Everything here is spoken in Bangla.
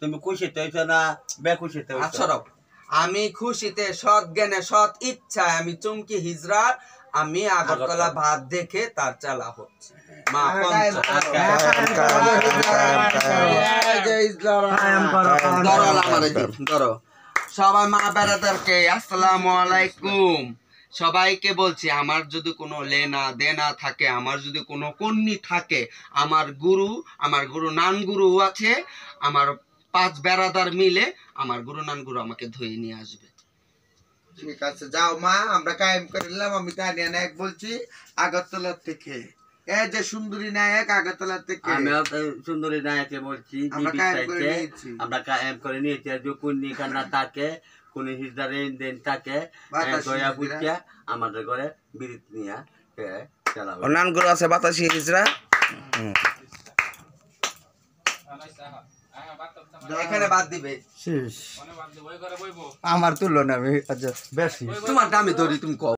তুমি খুশিতে হইছো না বেখুশিতে হইছো আমি খুশিতে সৎ জ্ঞানে সৎ ইচ্ছায় আমি চমকি হিজরার আমি আগরতলা ভাত দেখে তার চালা হচ্ছে সবাই মা বেড়াদারকে আসসালাম আলাইকুম সবাইকে বলছি আমার যদি কোনো লেনা দেনা থাকে আমার যদি কোনো কন্যি থাকে আমার গুরু আমার গুরু নান গুরু আছে আমার পাঁচ বেড়াদার মিলে আমার গুরু নান গুরু আমাকে ধুয়ে নিয়ে আসবে ঠিক আছে যাও মা আমরা কায়েম করে নিলাম আমি তানিয়া নায়ক বলছি আগরতলার থেকে এ যে সুন্দরী নায়ক থেকে আমি সুন্দরী নায়কে বলছি আমরা কায়েম করে নিয়েছি আর যখন নিকান্না থাকে কোন হিজদারে দেন থাকে দয়া বুঝিয়া আমাদের ঘরে বিরিত নিয়া নানগুলো আছে বাতাসি হিজরা বাদ দিবে শেষ আমার তুলনা আমি আচ্ছা বেশি তোমার দামি দড়ি তুমি কম